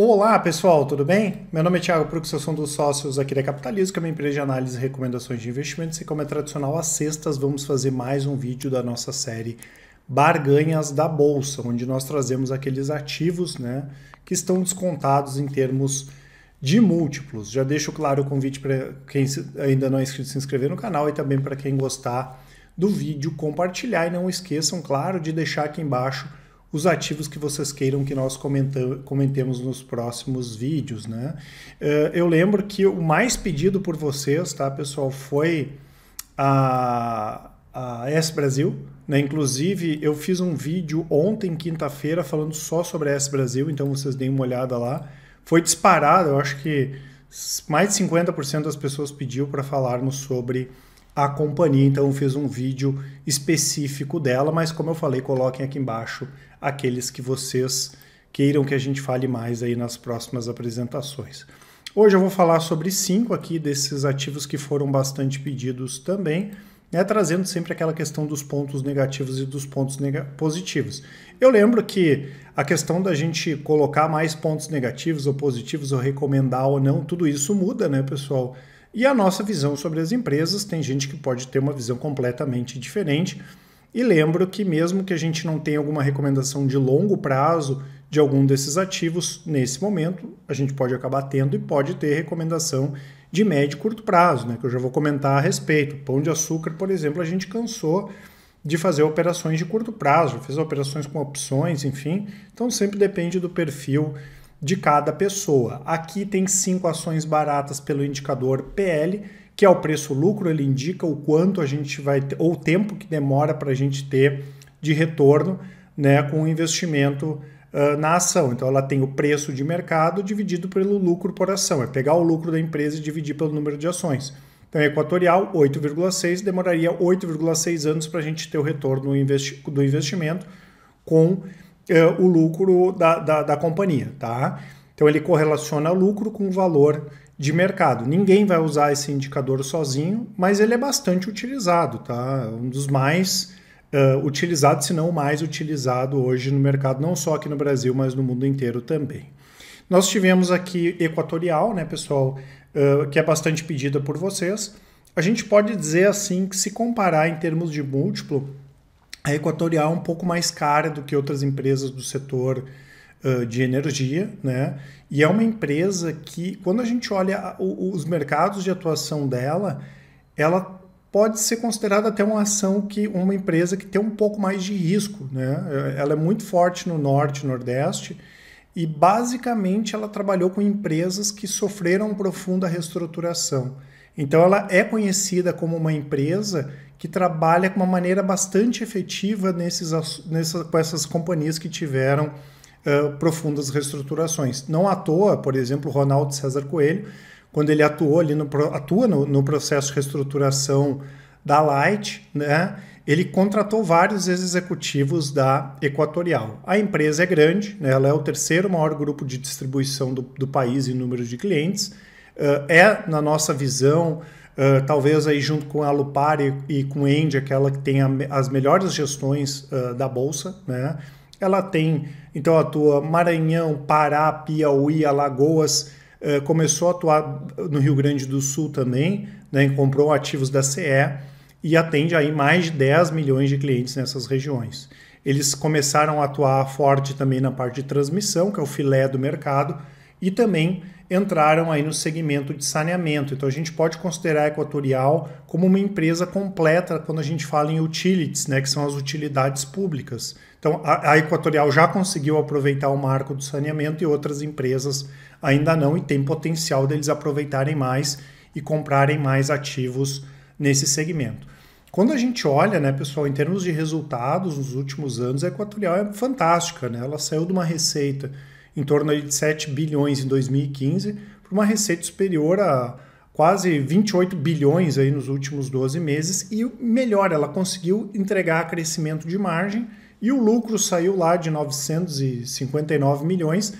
Olá pessoal, tudo bem? Meu nome é Thiago Prux, eu sou um dos sócios aqui da Capitalismo, que é uma empresa de análise e recomendações de investimentos. E como é tradicional, às sextas vamos fazer mais um vídeo da nossa série Barganhas da Bolsa, onde nós trazemos aqueles ativos né, que estão descontados em termos de múltiplos. Já deixo claro o convite para quem ainda não é inscrito se inscrever no canal e também para quem gostar do vídeo compartilhar. E não esqueçam, claro, de deixar aqui embaixo os ativos que vocês queiram que nós comentemos nos próximos vídeos, né? Eh, eu lembro que o mais pedido por vocês, tá, pessoal, foi a, a S Brasil, né? Inclusive, eu fiz um vídeo ontem, quinta-feira, falando só sobre a S Brasil, então vocês deem uma olhada lá. Foi disparado, eu acho que mais de 50% das pessoas pediu para falarmos sobre a companhia, então eu fiz um vídeo específico dela, mas como eu falei, coloquem aqui embaixo aqueles que vocês queiram que a gente fale mais aí nas próximas apresentações. Hoje eu vou falar sobre cinco aqui desses ativos que foram bastante pedidos também, né, trazendo sempre aquela questão dos pontos negativos e dos pontos neg positivos. Eu lembro que a questão da gente colocar mais pontos negativos ou positivos, ou recomendar ou não, tudo isso muda, né, pessoal? E a nossa visão sobre as empresas, tem gente que pode ter uma visão completamente diferente. E lembro que, mesmo que a gente não tenha alguma recomendação de longo prazo de algum desses ativos nesse momento, a gente pode acabar tendo e pode ter recomendação de médio e curto prazo, né, que eu já vou comentar a respeito. Pão de açúcar, por exemplo, a gente cansou de fazer operações de curto prazo, fez operações com opções, enfim. Então sempre depende do perfil de cada pessoa. Aqui tem cinco ações baratas pelo indicador PL que é o preço-lucro, ele indica o quanto a gente vai ter, ou o tempo que demora para a gente ter de retorno né, com o investimento uh, na ação. Então ela tem o preço de mercado dividido pelo lucro por ação, é pegar o lucro da empresa e dividir pelo número de ações. Então, equatorial, 8,6, demoraria 8,6 anos para a gente ter o retorno do investimento com o lucro da, da, da, companhia, tá? Então, ele correlaciona lucro com o valor de mercado. Ninguém vai usar esse indicador sozinho, mas ele é bastante utilizado, tá? É um dos mais uh, utilizados, se não o mais utilizado hoje no mercado, não só aqui no Brasil, mas no mundo inteiro também. Nós tivemos aqui Equatorial, né, pessoal, uh, que é bastante pedida por vocês. A gente pode dizer assim que se comparar em termos de múltiplo, a Equatorial é um pouco mais cara do que outras empresas do setor de energia, né? E é uma empresa que, quando a gente olha os mercados de atuação dela, ela pode ser considerada até uma ação que uma empresa que tem um pouco mais de risco, né? Eh, ela é muito forte no norte, nordeste, e basicamente ela trabalhou com empresas que sofreram profunda reestruturação. Então ela é conhecida como uma empresa que trabalha com uma maneira bastante efetiva nesses, nessas, com essas companhias que tiveram profundas reestruturações. Não à toa, por exemplo, Ronaldo César Coelho, quando ele atuou ali no, atua no, no processo de reestruturação da Light, né, ele contratou vários executivos da Equatorial. A empresa é grande, né, ela é o terceiro maior grupo de distribuição do, do país em número de clientes. Uh, é, na nossa visão, uh, talvez aí junto com a Lupari e, e com a Endy, aquela é que tem a, as melhores gestões uh, da Bolsa. Né? Ela tem então atua Maranhão, Pará, Piauí, Alagoas, eh, começou a atuar no Rio Grande do Sul também, né, comprou ativos da CE e atende aí mais de 10 milhões de clientes nessas regiões. Eles começaram a atuar forte também na parte de transmissão, que é o filé do mercado, e também entraram aí no segmento de saneamento. Então a gente pode considerar a Equatorial como uma empresa completa quando a gente fala em utilities, né, que são as utilidades públicas. Então, a, a, Equatorial já conseguiu aproveitar o marco do saneamento e outras empresas ainda não, e tem potencial deles aproveitarem mais e comprarem mais ativos nesse segmento. Quando a gente olha, né, pessoal, em termos de resultados nos últimos anos, a Equatorial é fantástica, né? Ela saiu de uma receita em torno de 7 bilhões em 2015 para uma receita superior a quase 28 bilhões aí nos últimos 12 meses e melhor, ela conseguiu entregar crescimento de margem e o lucro saiu lá de 959 milhões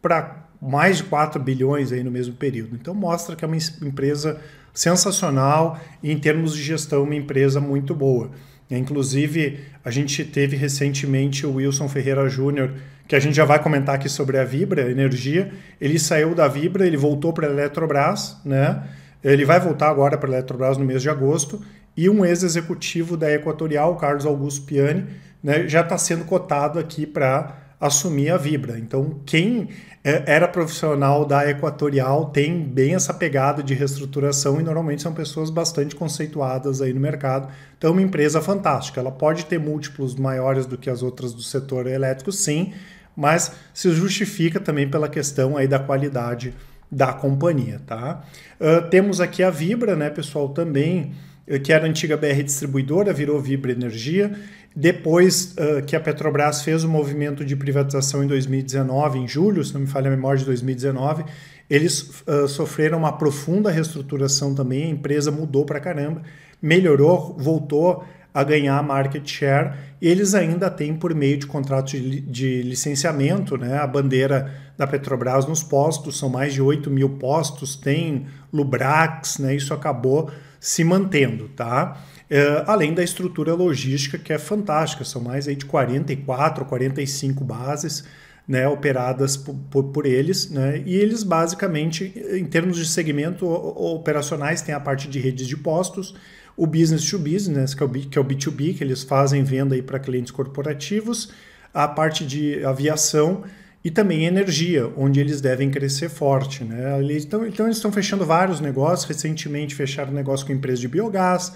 para mais de 4 bilhões aí no mesmo período. Então mostra que é uma empresa sensacional e em termos de gestão uma empresa muito boa. Inclusive, a gente teve recentemente o Wilson Ferreira Júnior, que a gente já vai comentar aqui sobre a Vibra a Energia. Ele saiu da Vibra, ele voltou para a Eletrobras, né? Ele vai voltar agora para a Eletrobras no mês de agosto. E um ex-executivo da Equatorial, Carlos Augusto Piani, né, já está sendo cotado aqui para assumir a Vibra. Então, quem é, era profissional da Equatorial tem bem essa pegada de reestruturação e normalmente são pessoas bastante conceituadas aí no mercado. Então, é uma empresa fantástica. Ela pode ter múltiplos maiores do que as outras do setor elétrico, sim, mas se justifica também pela questão aí da qualidade da companhia, tá? Uh, temos aqui a Vibra, né, pessoal, também eh, que era a antiga BR Distribuidora, virou Vibra Energia. Depois uh, que a Petrobras fez o movimento de privatização em 2019, em julho, se não me falha a memória, de 2019, eles uh, sofreram uma profunda reestruturação também. A empresa mudou para caramba, melhorou, voltou a ganhar market share. Eles ainda têm, por meio de contratos de, de licenciamento, né, a bandeira da Petrobras nos postos, são mais de 8 mil postos, tem Lubrax, né, isso acabou se mantendo, tá? É, além da estrutura logística que é fantástica, são mais aí de 44, 45 bases né, operadas por, por, por eles, né? E eles basicamente, em termos de segmento operacionais, tem a parte de redes de postos, o business to business, que é o, B, que é o B2B, que eles fazem venda aí para clientes corporativos, a parte de aviação e também energia, onde eles devem crescer forte. Né? Então, então eles estão fechando vários negócios, recentemente fecharam um negócio com a empresa de biogás,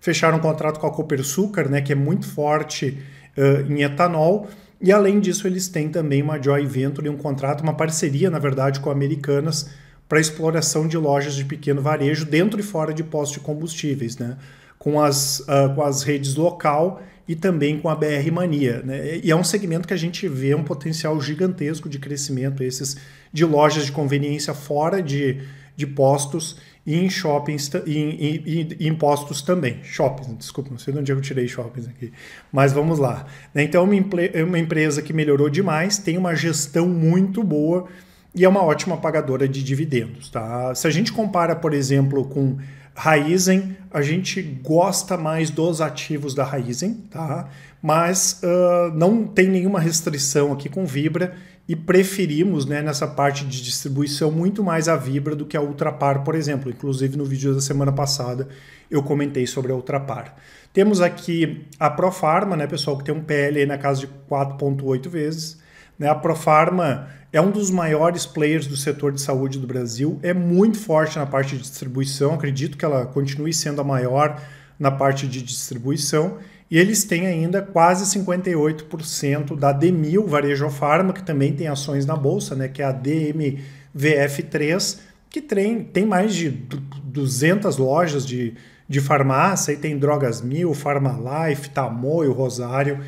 fecharam um contrato com a Copersucar, né, que é muito forte uh, em etanol, e além disso eles têm também uma Joy venture, um contrato, uma parceria, na verdade, com Americanas para exploração de lojas de pequeno varejo dentro e fora de postos de combustíveis, né? com, as, uh, com as redes local e também com a BR Mania. Né? E é um segmento que a gente vê um potencial gigantesco de crescimento, esses de lojas de conveniência fora de, de postos e em shoppings e em, em postos também. Shoppings, desculpa, não sei de onde eu tirei shoppings aqui. Mas vamos lá. Né? Então, é, é uma empresa que melhorou demais, tem uma gestão muito boa e é uma ótima pagadora de dividendos. Tá? Se a gente compara, por exemplo, com Raizen, a gente gosta mais dos ativos da Raizen, tá? mas uh, não tem nenhuma restrição aqui com Vibra e preferimos né, nessa parte de distribuição muito mais a Vibra do que a Ultrapar, por exemplo. Inclusive no vídeo da semana passada eu comentei sobre a Ultrapar. Temos aqui a Profarma, né, pessoal, que tem um PL aí na casa de 4,8 vezes. Né? A Profarma é um dos maiores players do setor de saúde do Brasil, é muito forte na parte de distribuição, acredito que ela continue sendo a maior na parte de distribuição. E eles têm ainda quase 58% da Demil Varejo Farma, que também tem ações na bolsa, né, que é a DMVF3, que tem, tem mais de 200 lojas de, de farmácia, e tem Drogas Mil, Farmalife, Tamoio, Rosário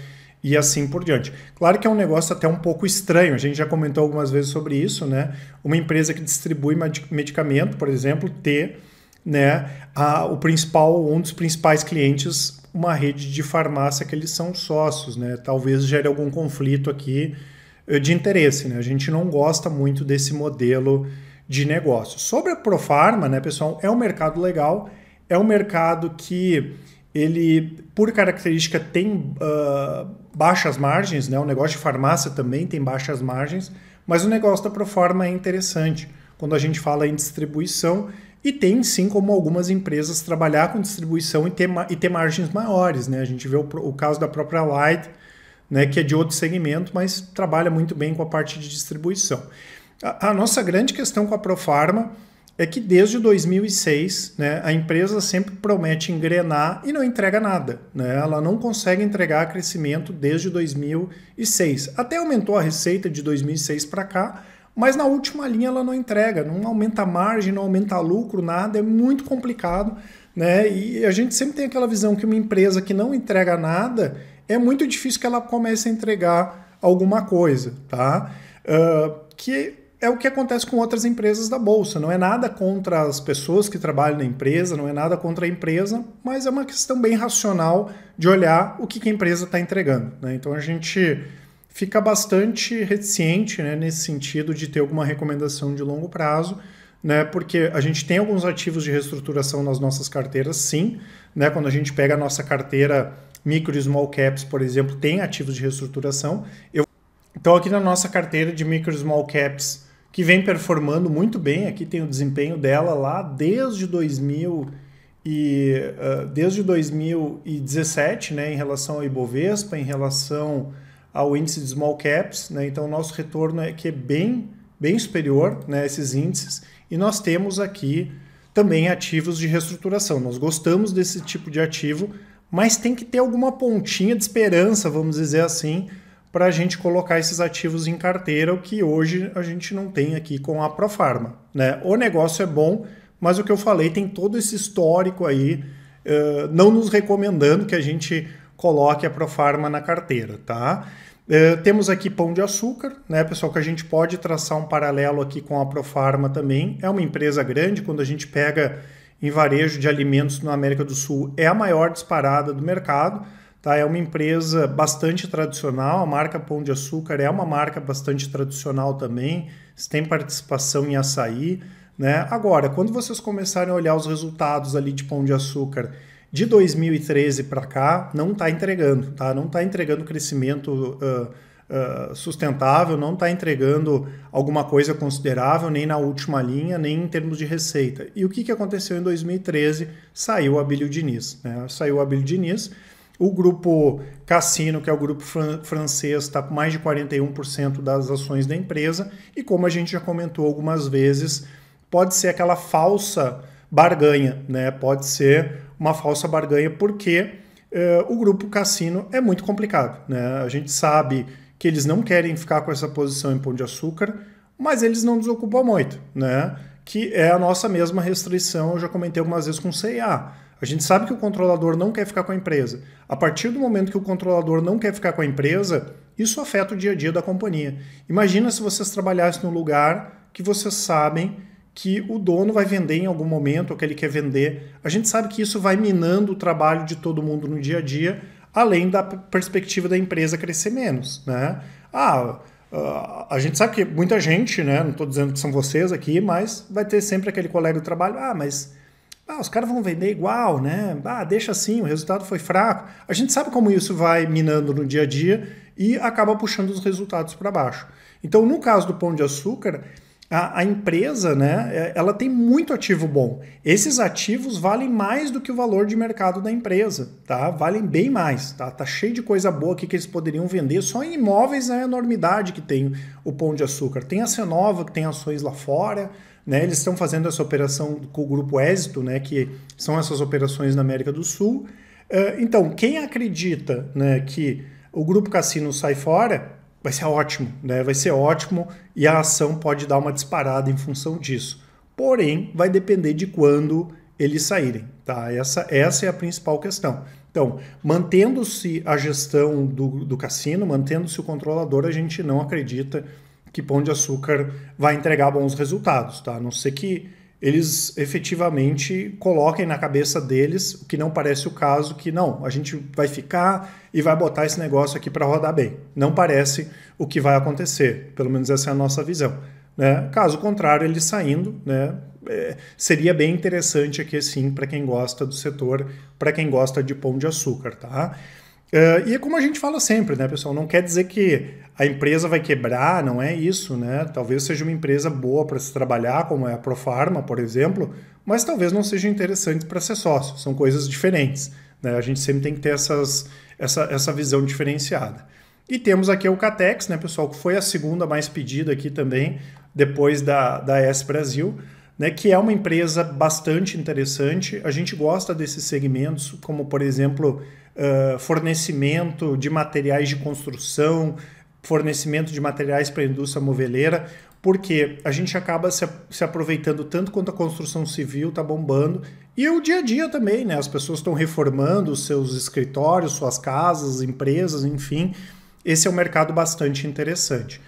e assim por diante. Claro que é um negócio até um pouco estranho, a gente já comentou algumas vezes sobre isso, né? Uma empresa que distribui medicamento, por exemplo, ter né, a, o principal, um dos principais clientes, uma rede de farmácia que eles são sócios, né? Talvez gere algum conflito aqui eh, de interesse, né? A gente não gosta muito desse modelo de negócio. Sobre a Profarma, né, pessoal, é um mercado legal, é um mercado que ele, por característica, tem uh, baixas margens, né? O negócio de farmácia também tem baixas margens, mas o negócio da Proforma é interessante quando a gente fala em distribuição e tem sim como algumas empresas trabalhar com distribuição e ter, e ter margens maiores, né? A gente vê o, o caso da própria Light, né, que é de outro segmento, mas trabalha muito bem com a parte de distribuição. A, a nossa grande questão com a Profarma é que desde 2006 né, a empresa sempre promete engrenar e não entrega nada. Né? Ela não consegue entregar crescimento desde 2006. Até aumentou a receita de 2006 para cá, mas na última linha ela não entrega, não aumenta a margem, não aumenta lucro, nada, é muito complicado. Né? E a gente sempre tem aquela visão que uma empresa que não entrega nada é muito difícil que ela comece a entregar alguma coisa. Tá? Uh, que é o que acontece com outras empresas da bolsa. Não é nada contra as pessoas que trabalham na empresa, não é nada contra a empresa, mas é uma questão bem racional de olhar o que, a empresa está entregando. Né? Então a gente fica bastante reticente né, nesse sentido de ter alguma recomendação de longo prazo, né? Porque a gente tem alguns ativos de reestruturação nas nossas carteiras, sim, né? Quando a gente pega a nossa carteira micro e small caps, por exemplo, tem ativos de reestruturação. Eu... Então aqui na nossa carteira de micro e small caps que vem performando muito bem. Aqui tem o desempenho dela lá desde 2000 e uh, desde 2017, né, em relação ao Ibovespa, em relação ao índice de small caps, né? Então o nosso retorno é que é bem bem superior, né, esses índices. E nós temos aqui também ativos de reestruturação. Nós gostamos desse tipo de ativo, mas tem que ter alguma pontinha de esperança, vamos dizer assim, para a gente colocar esses ativos em carteira, o que hoje a gente não tem aqui com a Profarma. Né? O negócio é bom, mas o que eu falei tem todo esse histórico aí, uh, não nos recomendando que a gente coloque a Profarma na carteira, tá? Uh, temos aqui Pão de Açúcar, né, pessoal, que a gente pode traçar um paralelo aqui com a Profarma também. É uma empresa grande, quando a gente pega em varejo de alimentos na América do Sul, é a maior disparada do mercado Tá? É uma empresa bastante tradicional, a marca Pão de Açúcar é uma marca bastante tradicional também, tem participação em açaí. Né? Agora, quando vocês começarem a olhar os resultados ali de Pão de Açúcar de 2013 para cá, não está entregando, tá? não está entregando crescimento uh, Uh, sustentável, não está entregando alguma coisa considerável, nem na última linha, nem em termos de receita. E o que, que aconteceu em 2013? Saiu o Abílio Diniz. Né? Saiu o Abílio Diniz, o grupo Cassino, que é o grupo fran francês, está com mais de 41% das ações da empresa. E como a gente já comentou algumas vezes, pode ser aquela falsa barganha, né? Pode ser uma falsa barganha porque uh, o grupo Cassino é muito complicado, né? A gente sabe que eles não querem ficar com essa posição em Pão de Açúcar, mas eles não desocupam muito, né? Que é a nossa mesma restrição, eu já comentei algumas vezes com o CIA a gente sabe que o controlador não quer ficar com a empresa. A partir do momento que o controlador não quer ficar com a empresa, isso afeta o dia a dia da companhia. Imagina se vocês trabalhassem num lugar que vocês sabem que o dono vai vender em algum momento, ou que ele quer vender. A gente sabe que isso vai minando o trabalho de todo mundo no dia a dia, além da perspectiva da empresa crescer menos. Né? Ah, ah, a gente sabe que muita gente, né? não estou dizendo que são vocês aqui, mas vai ter sempre aquele colega do trabalho, ah, mas ah, os caras vão vender igual, né? Ah, deixa assim, o resultado foi fraco. A gente sabe como isso vai minando no dia a dia e acaba puxando os resultados para baixo. Então, no caso do Pão de Açúcar, a, a, empresa, né, é, ela tem muito ativo bom. Esses ativos valem mais do que o valor de mercado da empresa, tá? Valem bem mais, tá? Tá cheio de coisa boa aqui que eles poderiam vender. Só em imóveis é a enormidade que tem o Pão de Açúcar. Tem a Cenova, que tem ações lá fora, né? Eles estão fazendo essa operação com o Grupo Êxito, né, que são essas operações na América do Sul. Uh, então, quem acredita né, que o Grupo Cassino sai fora vai ser ótimo, né? Vai ser ótimo e a ação pode dar uma disparada em função disso. Porém, vai depender de quando eles saírem, tá? Essa, essa é a principal questão. Então, mantendo-se a gestão do, do cassino, mantendo-se o controlador, a gente não acredita que Pão de Açúcar vai entregar bons resultados, tá? A não ser que eles efetivamente coloquem na cabeça deles, o que não parece o caso, que não, a gente vai ficar e vai botar esse negócio aqui para rodar bem. Não parece o que vai acontecer, pelo menos essa é a nossa visão. Né? Caso contrário, ele saindo, né? É, seria bem interessante aqui sim para quem gosta do setor, para quem gosta de pão de açúcar, tá? Uh, e é como a gente fala sempre, né, pessoal? Não quer dizer que a empresa vai quebrar, não é isso, né? Talvez seja uma empresa boa para se trabalhar, como é a Profarma, por exemplo, mas talvez não seja interessante para ser sócio. São coisas diferentes. Né? A gente sempre tem que ter essas, essa, essa visão diferenciada. E temos aqui o Catex, né, pessoal, que foi a segunda mais pedida aqui também, depois da, da S Brasil. Né, que é uma empresa bastante interessante. A gente gosta desses segmentos, como por exemplo fornecimento de materiais de construção, fornecimento de materiais para a indústria moveleira, porque a gente acaba se, se aproveitando tanto quanto a construção civil está bombando e o dia a dia também, né? As pessoas estão reformando seus escritórios, suas casas, empresas, enfim. Esse é um mercado bastante interessante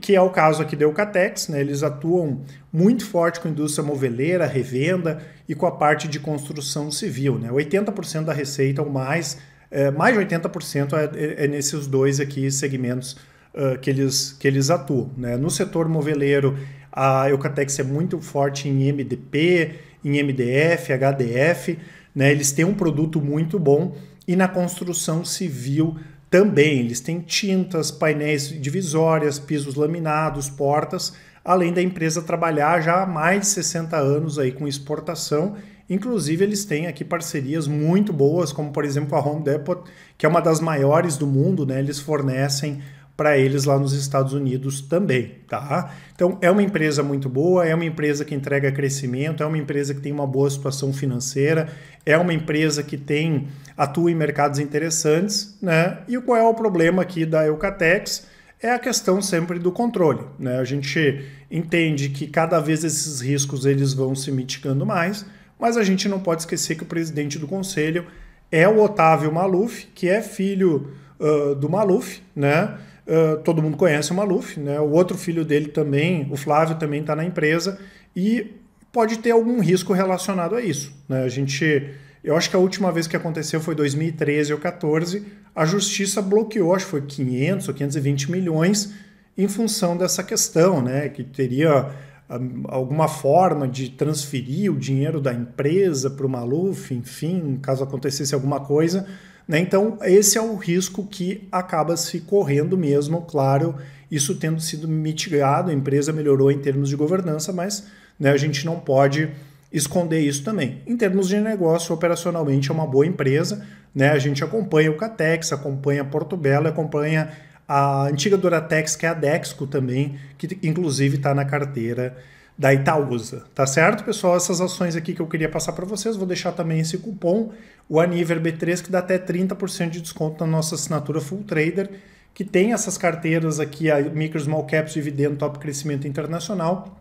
que é o caso aqui da Eucatex, né? Eles atuam muito forte com a indústria moveleira, revenda e com a parte de construção civil, né? 80% da receita ou mais, é, mais de 80% é, é, é, nesses dois aqui segmentos uh, que, eles, que eles atuam, né? No setor moveleiro, a Eucatex é muito forte em MDP, em MDF, HDF, né? Eles têm um produto muito bom e na construção civil também eles têm tintas, painéis divisórias, pisos laminados, portas, além da empresa trabalhar já há mais de 60 anos aí com exportação. Inclusive, eles têm aqui parcerias muito boas, como por exemplo a Home Depot, que é uma das maiores do mundo, né? Eles fornecem para eles lá nos Estados Unidos também, tá? Então é uma empresa muito boa, é uma empresa que entrega crescimento, é uma empresa que tem uma boa situação financeira, é uma empresa que tem atua em mercados interessantes, né? E qual é o problema aqui da Eucatex? É a questão sempre do controle, né? A gente entende que cada vez esses riscos eles vão se mitigando mais, mas a gente não pode esquecer que o presidente do conselho é o Otávio Maluf, que é filho uh, do Maluf, né? Ah, todo mundo conhece o Maluf, né? O outro filho dele também, o Flávio também está na empresa e pode ter algum risco relacionado a isso. Né? A gente, eu acho que a última vez que aconteceu foi 2013 ou 14. A justiça bloqueou, acho que foi 500 ou 520 milhões em função dessa questão, né? Que teria ah, alguma forma de transferir o dinheiro da empresa para o Maluf, enfim, caso acontecesse alguma coisa. Né? Então, esse é o risco que acaba se correndo mesmo, claro, isso tendo sido mitigado, a empresa melhorou em termos de governança, mas né, a gente não pode esconder isso também. Em termos de negócio, operacionalmente é uma boa empresa, né? A gente acompanha o Catex, acompanha a Porto Belo, acompanha a antiga Doratex, que é a Dexco também, que inclusive está na carteira da Itaúsa, tá certo, pessoal? Essas ações aqui que eu queria passar para vocês, vou deixar também esse cupom, o Aniver B3, que dá até 30% de desconto na nossa assinatura Full Trader, que tem essas carteiras aqui, a Micro Small Caps, Dividendo, Top Crescimento Internacional,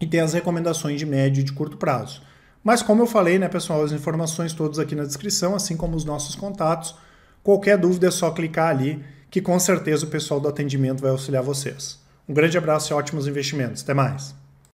e tem as recomendações de médio e de curto prazo. Mas como eu falei, né, pessoal, as informações todas aqui na descrição, assim como os nossos contatos. Qualquer dúvida é só clicar ali, que com certeza o pessoal do atendimento vai auxiliar vocês. Um grande abraço e ótimos investimentos. Até mais.